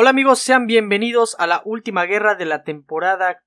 Hola amigos, sean bienvenidos a la última guerra de la temporada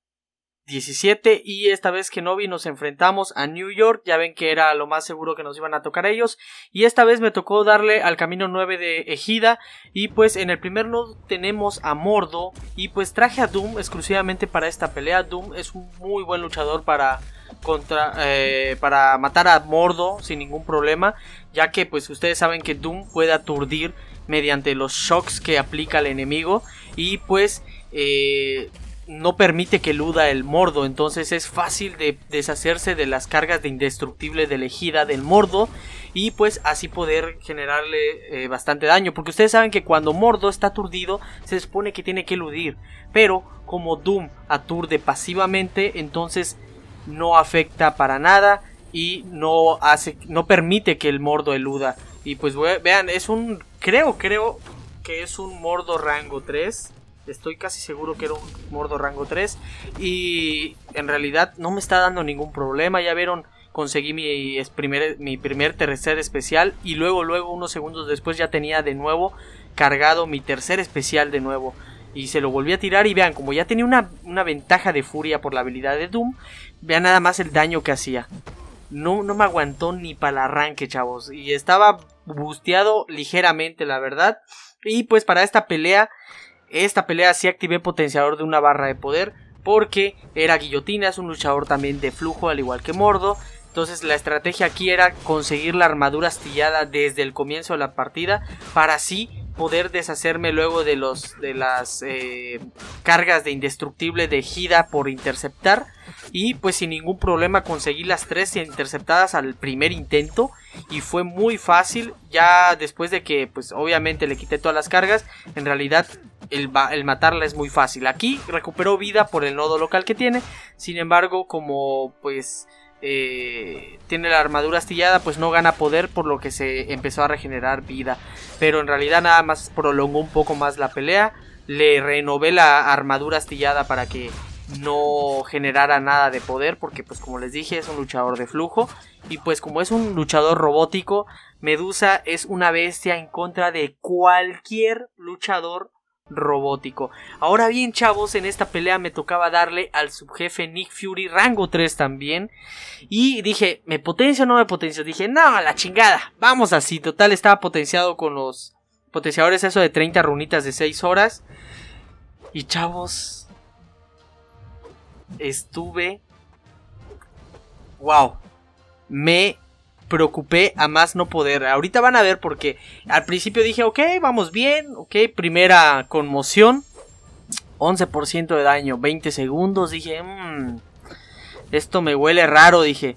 17 y esta vez que Novi nos enfrentamos a New York, ya ven que era lo más seguro que nos iban a tocar ellos y esta vez me tocó darle al camino 9 de Ejida y pues en el primer nodo tenemos a Mordo y pues traje a Doom exclusivamente para esta pelea, Doom es un muy buen luchador para contra eh, para matar a Mordo sin ningún problema, ya que pues ustedes saben que Doom puede aturdir mediante los shocks que aplica el enemigo y pues eh, no permite que eluda el mordo, entonces es fácil de deshacerse de las cargas de indestructible de elegida del mordo y pues así poder generarle eh, bastante daño, porque ustedes saben que cuando mordo está aturdido se supone que tiene que eludir, pero como Doom aturde pasivamente, entonces no afecta para nada y no hace no permite que el mordo eluda y pues vean, es un, creo, creo que es un Mordo Rango 3. Estoy casi seguro que era un Mordo Rango 3. Y en realidad no me está dando ningún problema. Ya vieron, conseguí mi primer, mi tercer especial. Y luego, luego, unos segundos después ya tenía de nuevo cargado mi tercer especial de nuevo. Y se lo volví a tirar y vean, como ya tenía una, ventaja de furia por la habilidad de Doom, vean nada más el daño que hacía. No, no me aguantó ni para el arranque, chavos. Y estaba busteado ligeramente, la verdad. Y pues para esta pelea, esta pelea sí activé potenciador de una barra de poder. Porque era guillotina, es un luchador también de flujo, al igual que Mordo. Entonces la estrategia aquí era conseguir la armadura astillada desde el comienzo de la partida para así poder deshacerme luego de los de las eh, cargas de indestructible de Gida por interceptar y pues sin ningún problema conseguí las tres interceptadas al primer intento y fue muy fácil ya después de que pues obviamente le quité todas las cargas en realidad el, el matarla es muy fácil aquí recuperó vida por el nodo local que tiene sin embargo como pues eh, tiene la armadura astillada, pues no gana poder, por lo que se empezó a regenerar vida. Pero en realidad nada más prolongó un poco más la pelea. Le renové la armadura astillada para que no generara nada de poder porque pues como les dije es un luchador de flujo y pues como es un luchador robótico Medusa es una bestia en contra de cualquier luchador robótico. Ahora bien, chavos, en esta pelea me tocaba darle al subjefe Nick Fury rango 3 también. Y dije, ¿me potencio o no me potencio? Dije, no, a la chingada, vamos así. Total, estaba potenciado con los potenciadores, eso de 30 runitas de 6 horas. Y chavos, estuve. ¡Wow! Me preocupé a más no poder. Ahorita van a ver porque al principio dije, ok, vamos bien, ok, primera conmoción, 11% de daño, 20 segundos, dije, mmm, esto me huele raro, dije.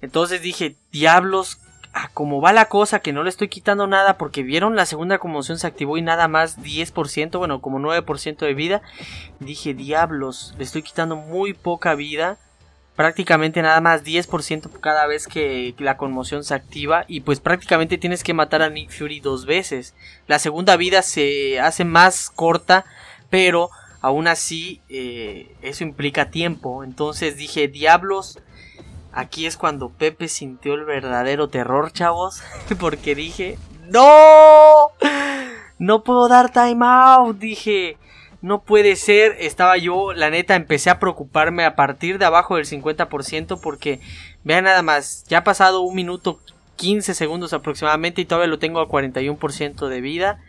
Entonces dije, diablos, como va la cosa, que no le estoy quitando nada porque vieron la segunda conmoción se activó y nada más 10%, bueno, como 9% de vida. Dije, diablos, le estoy quitando muy poca vida prácticamente nada más 10% cada vez que la conmoción se activa y pues prácticamente tienes que matar a Nick Fury dos veces. La segunda vida se hace más corta, pero aún así eh, eso implica tiempo. Entonces dije, diablos, aquí es cuando Pepe sintió el verdadero terror, chavos, porque dije, no, no puedo dar time out, dije no puede ser, estaba yo, la neta, empecé a preocuparme a partir de abajo del 50% porque, vean nada más, ya ha pasado un minuto 15 segundos aproximadamente y todavía lo tengo a 41% de vida.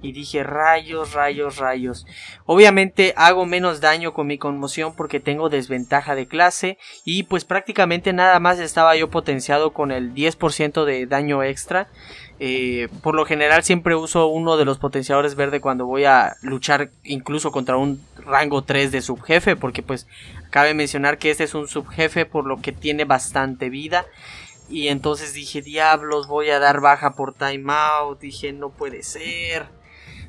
Y dije, rayos, rayos, rayos. Obviamente hago menos daño con mi conmoción porque tengo desventaja de clase. Y pues prácticamente nada más estaba yo potenciado con el 10% de daño extra. Eh, por lo general siempre uso uno de los potenciadores verde cuando voy a luchar incluso contra un rango 3 de subjefe. Porque pues cabe mencionar que este es un subjefe por lo que tiene bastante vida. Y entonces dije, diablos, voy a dar baja por timeout. Dije, no puede ser.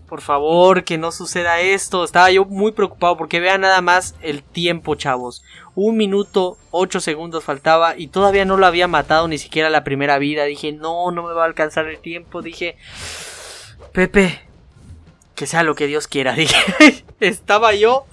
Por favor, que no suceda esto. Estaba yo muy preocupado porque vean nada más el tiempo, chavos. Un minuto, ocho segundos faltaba y todavía no lo había matado ni siquiera la primera vida. Dije, no, no me va a alcanzar el tiempo. Dije, Pepe, que sea lo que Dios quiera. Dije, estaba yo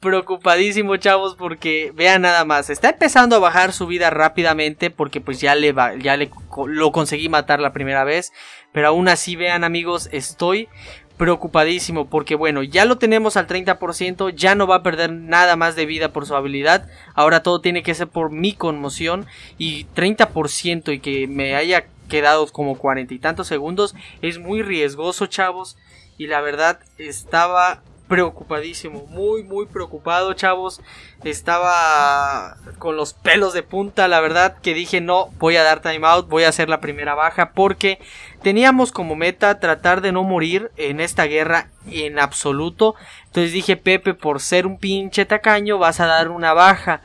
preocupadísimo, chavos, porque vean nada más, está empezando a bajar su vida rápidamente porque pues ya le ya le lo conseguí matar la primera vez, pero aún así vean, amigos, estoy preocupadísimo porque bueno, ya lo tenemos al 30%, ya no va a perder nada más de vida por su habilidad, ahora todo tiene que ser por mi conmoción y 30% y que me haya quedado como cuarenta y tantos segundos es muy riesgoso chavos y la verdad estaba preocupadísimo, muy, muy preocupado, chavos. Estaba con los pelos de punta, la verdad, que dije no, voy a dar time out... voy a hacer la primera baja, porque teníamos como meta tratar de no morir en esta guerra en absoluto. Entonces dije, Pepe, por ser un pinche tacaño, vas a dar una baja.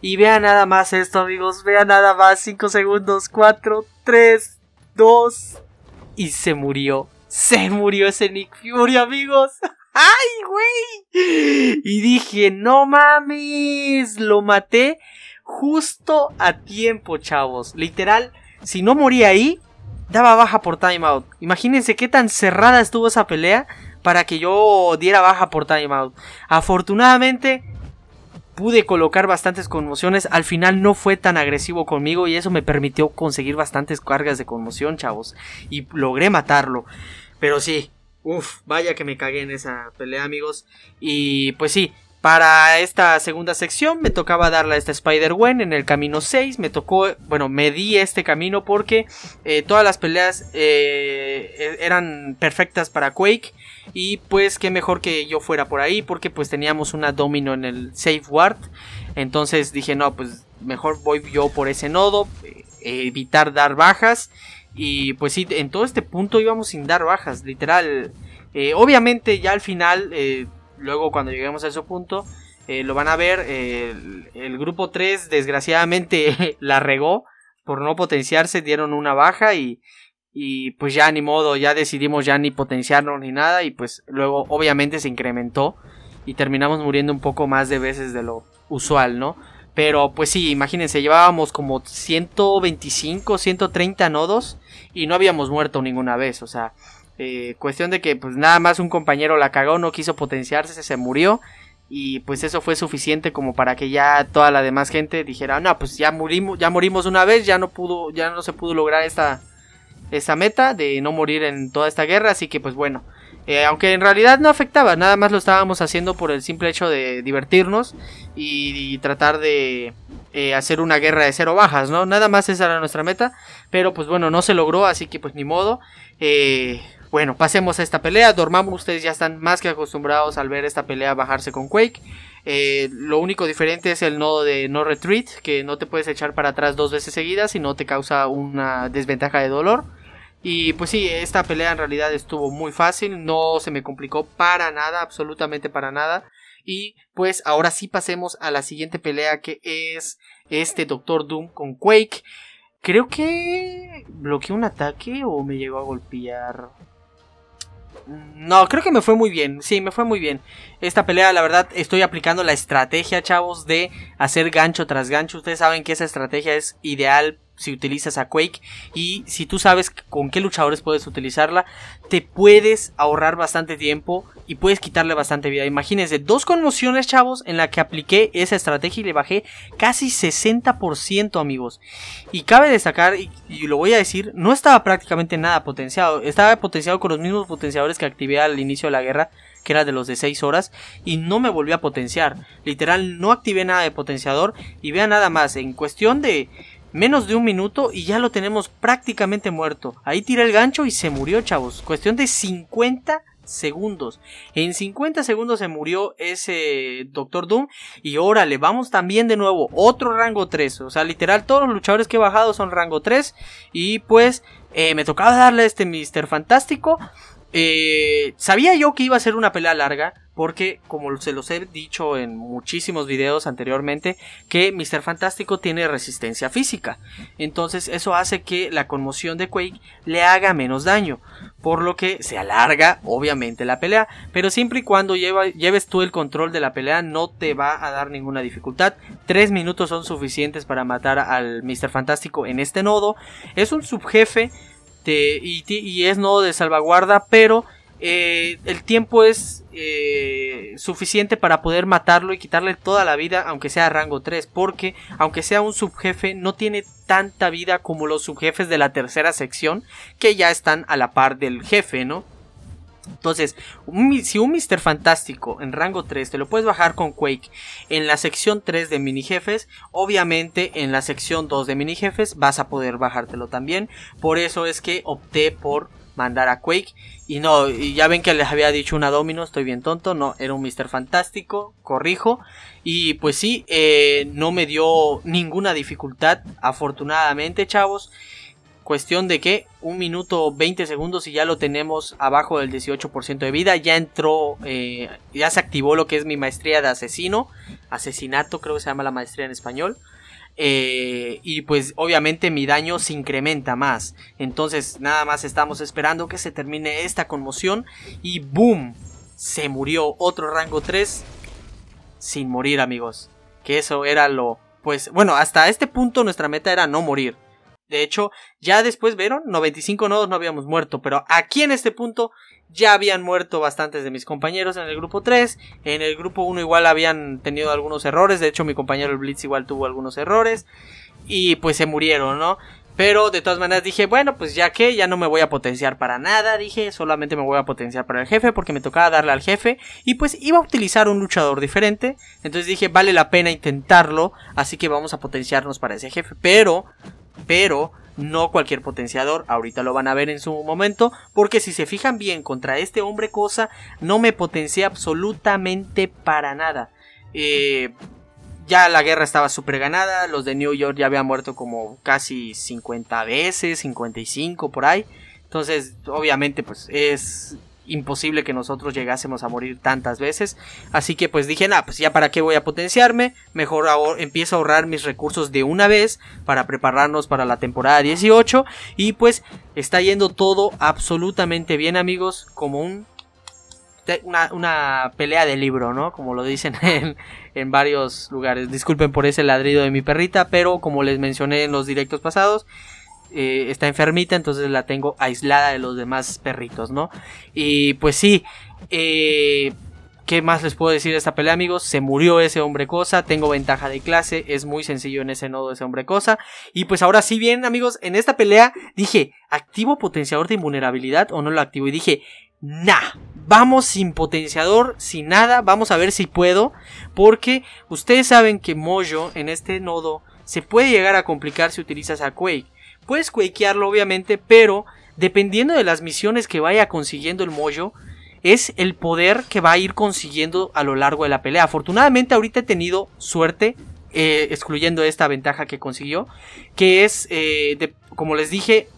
Y vean nada más esto, amigos, vean nada más, 5 segundos, 4, 3, 2, y se murió. Se murió ese Nick Fury, amigos. ¡Ay, güey! Y dije, no mames, lo maté justo a tiempo, chavos. Literal, si no moría ahí, daba baja por timeout. Imagínense qué tan cerrada estuvo esa pelea para que yo diera baja por timeout. Afortunadamente, pude colocar bastantes conmociones. Al final no fue tan agresivo conmigo y eso me permitió conseguir bastantes cargas de conmoción, chavos. Y logré matarlo. Pero sí, Uf, vaya que me cagué en esa pelea, amigos. Y pues sí, para esta segunda sección me tocaba darle a esta Spider-Gwen en el camino 6. Me tocó, bueno, me di este camino porque eh, todas las peleas eh, e, eran perfectas para Quake. Y pues qué mejor que yo fuera por ahí porque pues teníamos una domino en el Safe Ward. Entonces dije, no, pues mejor voy yo por ese nodo, eh, evitar dar bajas y pues sí, en todo este punto íbamos sin dar bajas, literal. Eh, obviamente ya al final, eh, luego cuando lleguemos a ese punto, eh, lo van a ver, el, grupo 3 desgraciadamente la regó por no potenciarse, dieron una baja y, y pues ya ni modo, ya decidimos ya ni potenciarnos ni nada y pues luego obviamente se incrementó y terminamos muriendo un poco más de veces de lo usual, ¿no? Pero pues sí, imagínense, llevábamos como 125, 130 nodos y no habíamos muerto ninguna vez. O sea, eh, cuestión de que pues nada más un compañero la cagó, no quiso potenciarse, se murió. Y pues eso fue suficiente como para que ya toda la demás gente dijera, no, pues ya morimos, ya morimos una vez, ya no pudo, ya no se pudo lograr esta, esta meta de no morir en toda esta guerra. Así que pues bueno, eh, aunque en realidad no afectaba, nada más lo estábamos haciendo por el simple hecho de divertirnos y, tratar de eh, hacer una guerra de cero bajas, ¿no? Nada más esa era nuestra meta, pero pues bueno, no se logró, así que pues ni modo. Eh, bueno, pasemos a esta pelea. dormamos, ustedes ya están más que acostumbrados al ver esta pelea bajarse con Quake. lo único diferente es el nodo de no retreat, que no te puedes echar para atrás dos veces seguidas y no te causa una desventaja de dolor. Y pues sí, esta pelea en realidad estuvo muy fácil, no se me complicó para nada, absolutamente para nada. Y pues ahora sí pasemos a la siguiente pelea que es este Doctor Doom con Quake. Creo que bloqueé un ataque o me llegó a golpear. Mm, no, creo que me fue muy bien. Sí, me fue muy bien. Esta pelea, la verdad, estoy aplicando la estrategia, chavos, de hacer gancho tras gancho. Ustedes saben que esa estrategia es ideal si utilizas a Quake y si tú sabes con qué luchadores puedes utilizarla, te puedes ahorrar bastante tiempo y puedes quitarle bastante vida. Imagínense, dos conmociones, chavos, en la que apliqué esa estrategia y le bajé casi 60%, amigos. Y cabe destacar, y, lo voy a decir, no estaba prácticamente nada potenciado, estaba potenciado con los mismos potenciadores que activé al inicio de la guerra, que era de los de 6 horas, y no me volví a potenciar. Literal, no activé nada de potenciador y vea nada más, en cuestión de menos de un minuto y ya lo tenemos prácticamente muerto. Ahí tiré el gancho y se murió, chavos. Cuestión de 50 segundos. En 50 segundos se murió ese Doctor Doom. Y órale, vamos también de nuevo. Otro rango 3. O sea, literal, todos los luchadores que he bajado son rango 3. Y pues eh, me tocaba darle a este Mr. Fantástico. Eh, sabía yo que iba a ser una pelea larga porque, como se los he dicho en muchísimos videos anteriormente, que Mr. Fantástico tiene resistencia física. Entonces eso hace que la conmoción de Quake le haga menos daño, por lo que se alarga obviamente la pelea, pero siempre y cuando lleves tú el control de la pelea no te va a dar ninguna dificultad. Tres minutos son suficientes para matar al Mr. Fantástico en este nodo. Es un subjefe este, y, es nodo de salvaguarda, pero eh, el tiempo es eh, suficiente para poder matarlo y quitarle toda la vida, aunque sea rango 3, porque aunque sea un subjefe, no tiene tanta vida como los subjefes de la tercera sección, que ya están a la par del jefe, ¿no? Entonces, si un Mr. Fantástico en rango 3 te lo puedes bajar con Quake en la sección 3 de mini jefes, obviamente en la sección 2 de mini jefes vas a poder bajártelo también. Por eso es que opté por mandar a Quake. Y no, ya ven que les había dicho una Domino, estoy bien tonto, no, era un Mr. Fantástico, corrijo. Y pues sí, eh, no me dio ninguna dificultad, afortunadamente, chavos. Cuestión de que un minuto 20 segundos y ya lo tenemos abajo del 18% de vida. Ya entró, eh, ya se activó lo que es mi maestría de asesino. Asesinato creo que se llama la maestría en español. Eh, y pues obviamente mi daño se incrementa más. Entonces nada más estamos esperando que se termine esta conmoción y ¡boom! Se murió otro rango 3 sin morir amigos. Que eso era lo... Pues bueno, hasta este punto nuestra meta era no morir. De hecho, ya después vieron, 95 nodos no habíamos muerto, pero aquí en este punto ya habían muerto bastantes de mis compañeros en el grupo 3, en el grupo 1 igual habían tenido algunos errores, de hecho mi compañero el Blitz igual tuvo algunos errores y pues se murieron, ¿no? Pero de todas maneras dije, bueno, pues ya que ya no me voy a potenciar para nada, dije, solamente me voy a potenciar para el jefe porque me tocaba darle al jefe y pues iba a utilizar un luchador diferente, entonces dije, vale la pena intentarlo, así que vamos a potenciarnos para ese jefe, pero pero no cualquier potenciador. Ahorita lo van a ver en su momento. Porque si se fijan bien, contra este hombre cosa, no me potencié absolutamente para nada. Eh, ya la guerra estaba súper ganada. Los de New York ya habían muerto como casi 50 veces, 55 por ahí. Entonces, obviamente, pues es imposible que nosotros llegásemos a morir tantas veces. Así que pues dije, nada, pues ya para qué voy a potenciarme, mejor ahora empiezo a ahorrar mis recursos de una vez para prepararnos para la temporada 18. Y pues está yendo todo absolutamente bien amigos, como un... Una, pelea de libro, ¿no? Como lo dicen en, en varios lugares. Disculpen por ese ladrido de mi perrita, pero como les mencioné en los directos pasados, eh, está enfermita, entonces la tengo aislada de los demás perritos, ¿no? Y pues sí, eh, ¿Qué más les puedo decir de esta pelea, amigos? Se murió ese hombre cosa, tengo ventaja de clase, es muy sencillo en ese nodo ese hombre cosa. Y pues ahora sí bien, amigos, en esta pelea dije, ¿activo potenciador de invulnerabilidad o no lo activo? Y dije, nah, vamos sin potenciador, sin nada, vamos a ver si puedo. Porque ustedes saben que Mojo en este nodo se puede llegar a complicar si utilizas a Quake. Puedes quakearlo, obviamente, pero dependiendo de las misiones que vaya consiguiendo el Mojo, es el poder que va a ir consiguiendo a lo largo de la pelea. Afortunadamente, ahorita he tenido suerte, eh, excluyendo esta ventaja que consiguió, que es, eh, como les dije,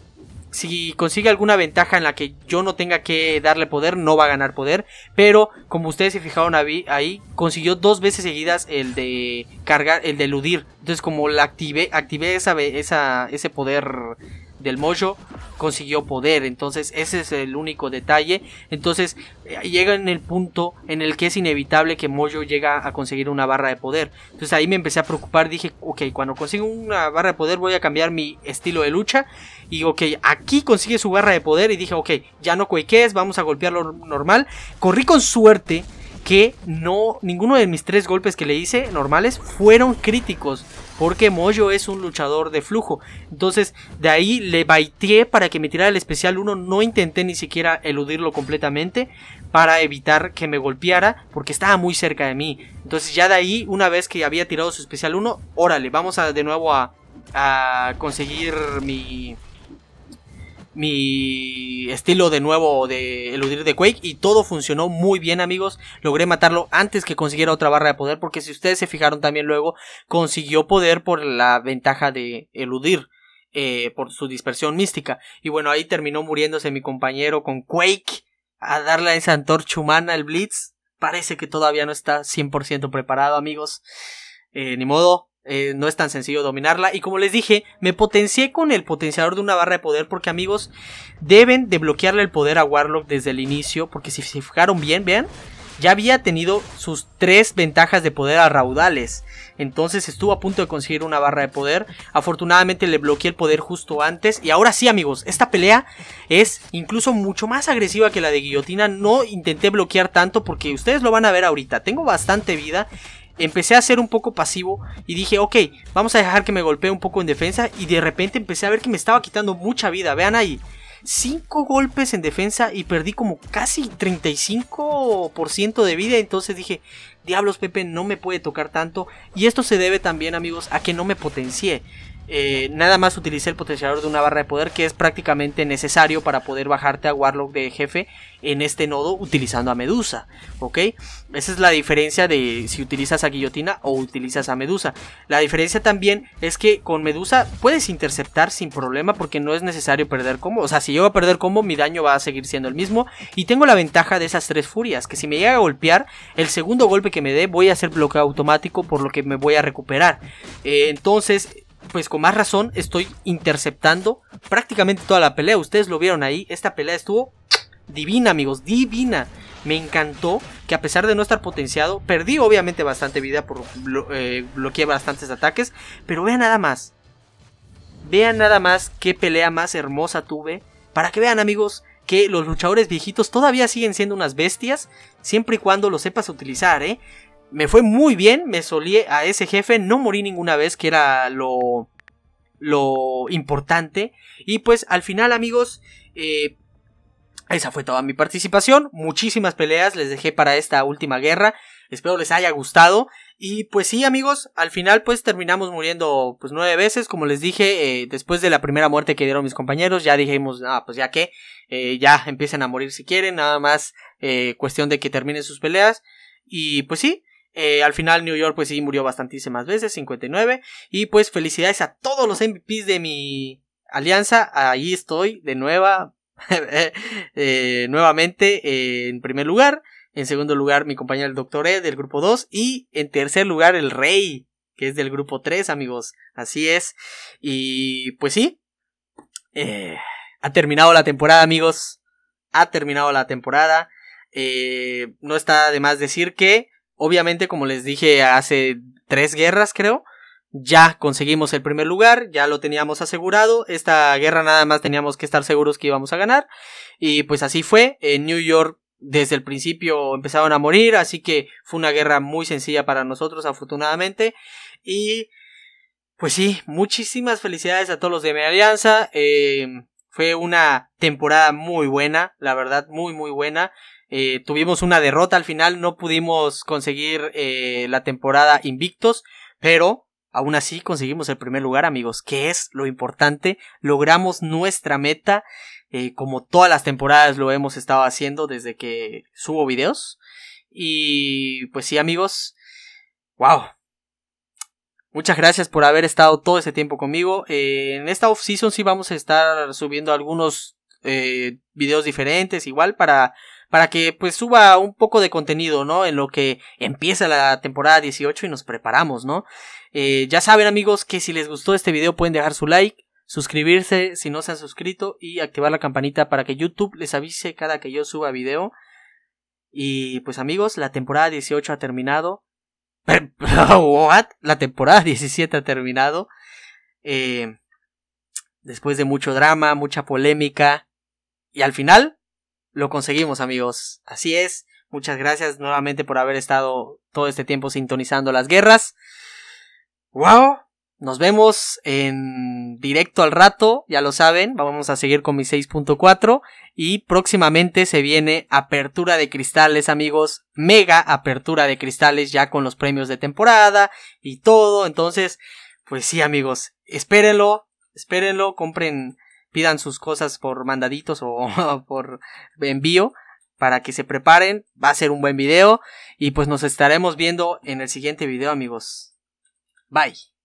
si consigue alguna ventaja en la que yo no tenga que darle poder, no va a ganar poder. Pero como ustedes se fijaron ahí, consiguió dos veces seguidas el de cargar, el de eludir. Entonces como la activé, activé esa, esa, ese poder del Mojo consiguió poder. Entonces ese es el único detalle. Entonces eh, llega en el punto en el que es inevitable que Mojo llega a conseguir una barra de poder. Entonces ahí me empecé a preocupar. Dije, ok, cuando consigo una barra de poder voy a cambiar mi estilo de lucha. Y ok, aquí consigue su barra de poder. Y dije, ok, ya no cuequees. vamos a golpearlo normal. Corrí con suerte que no ninguno de mis tres golpes que le hice normales fueron críticos porque Moyo es un luchador de flujo. Entonces, de ahí le baiteé para que me tirara el especial 1. No intenté ni siquiera eludirlo completamente para evitar que me golpeara, porque estaba muy cerca de mí. Entonces, ya de ahí, una vez que había tirado su especial 1, órale, vamos a, de nuevo a conseguir mi, mi estilo de nuevo de eludir de Quake y todo funcionó muy bien amigos. Logré matarlo antes que consiguiera otra barra de poder porque si ustedes se fijaron también luego consiguió poder por la ventaja de eludir. Eh, por su dispersión mística. Y bueno, ahí terminó muriéndose mi compañero con Quake. A darle a esa antorcha humana el Blitz. Parece que todavía no está 100% preparado, amigos. Eh, ni modo, eh, no es tan sencillo dominarla. Y como les dije, me potencié con el potenciador de una barra de poder. Porque amigos, deben de bloquearle el poder a Warlock desde el inicio. Porque si se fijaron bien, vean, ya había tenido sus tres ventajas de poder a raudales. Entonces estuvo a punto de conseguir una barra de poder. Afortunadamente le bloqueé el poder justo antes. Y ahora sí, amigos, esta pelea es incluso mucho más agresiva que la de guillotina. No intenté bloquear tanto porque ustedes lo van a ver ahorita. Tengo bastante vida empecé a ser un poco pasivo y dije, ok, vamos a dejar que me golpee un poco en defensa y de repente empecé a ver que me estaba quitando mucha vida, vean ahí. 5 golpes en defensa y perdí como casi 35% de vida. Entonces dije, diablos Pepe, no me puede tocar tanto. Y esto se debe también amigos a que no me potencié. Eh, nada más utilice el potenciador de una barra de poder que es prácticamente necesario para poder bajarte a Warlock de jefe en este nodo utilizando a Medusa, ¿ok? Esa es la diferencia de si utilizas a Guillotina o utilizas a Medusa. La diferencia también es que con Medusa puedes interceptar sin problema porque no es necesario perder combo, o sea, si llego a perder combo mi daño va a seguir siendo el mismo y tengo la ventaja de esas tres furias, que si me llega a golpear, el segundo golpe que me dé voy a hacer bloqueo automático por lo que me voy a recuperar. Eh, entonces, pues con más razón estoy interceptando prácticamente toda la pelea. Ustedes lo vieron ahí, esta pelea estuvo divina, amigos, divina. Me encantó que a pesar de no estar potenciado, perdí obviamente bastante vida por eh, bloqueé bastantes ataques, pero vean nada más. Vean nada más qué pelea más hermosa tuve. Para que vean, amigos, que los luchadores viejitos todavía siguen siendo unas bestias, siempre y cuando lo sepas utilizar, ¿eh? me fue muy bien, me solí a ese jefe, no morí ninguna vez, que era lo, lo importante. Y pues al final, amigos, eh, esa fue toda mi participación. Muchísimas peleas les dejé para esta última guerra. Espero les haya gustado. Y pues sí, amigos, al final pues terminamos muriendo pues nueve veces. Como les dije, eh, después de la primera muerte que dieron mis compañeros, ya dijimos, ah, pues ya que, eh, ya empiecen a morir si quieren, nada más cuestión de que terminen sus peleas. Y pues sí, eh, al final New York pues sí murió bastantísimas veces, 59. Y pues felicidades a todos los MVPs de mi alianza. Ahí estoy de nueva, eh, nuevamente eh, en primer lugar. En segundo lugar mi compañero el Doctor E del grupo 2. Y en tercer lugar el Rey, que es del grupo 3 amigos. Así es. Y pues sí. ha terminado la temporada amigos. Ha terminado la temporada. no está de más decir que obviamente, como les dije hace tres guerras, creo, ya conseguimos el primer lugar, ya lo teníamos asegurado, esta guerra nada más teníamos que estar seguros que íbamos a ganar y pues así fue, en New York desde el principio empezaron a morir, así que fue una guerra muy sencilla para nosotros afortunadamente y pues sí, muchísimas felicidades a todos los de mi alianza, eh, fue una temporada muy buena, la verdad muy muy buena, eh, tuvimos una derrota al final, no pudimos conseguir eh, la temporada invictos, pero aún así conseguimos el primer lugar, amigos, que es lo importante. Logramos nuestra meta, eh, como todas las temporadas lo hemos estado haciendo desde que subo videos. Y pues sí, amigos, wow. Muchas gracias por haber estado todo ese tiempo conmigo. en esta off-season sí vamos a estar subiendo algunos videos diferentes, igual para para que pues suba un poco de contenido, ¿no? En lo que empieza la temporada 18 y nos preparamos, ¿no? Eh, ya saben amigos que si les gustó este video pueden dejar su like, suscribirse si no se han suscrito y activar la campanita para que YouTube les avise cada que yo suba video. Y pues amigos, la temporada 18 ha terminado. ¿What? La temporada 17 ha terminado. Eh, después de mucho drama, mucha polémica. Y al final, lo conseguimos amigos. Así es. Muchas gracias nuevamente por haber estado todo este tiempo sintonizando las guerras. ¡Wow! Nos vemos en directo al rato, ya lo saben, vamos a seguir con mi 6.4 y próximamente se viene apertura de cristales amigos, mega apertura de cristales ya con los premios de temporada y todo, entonces pues sí amigos, espérenlo, espérenlo, compren pidan sus cosas por mandaditos o por envío para que se preparen. Va a ser un buen video y pues nos estaremos viendo en el siguiente video amigos. Bye.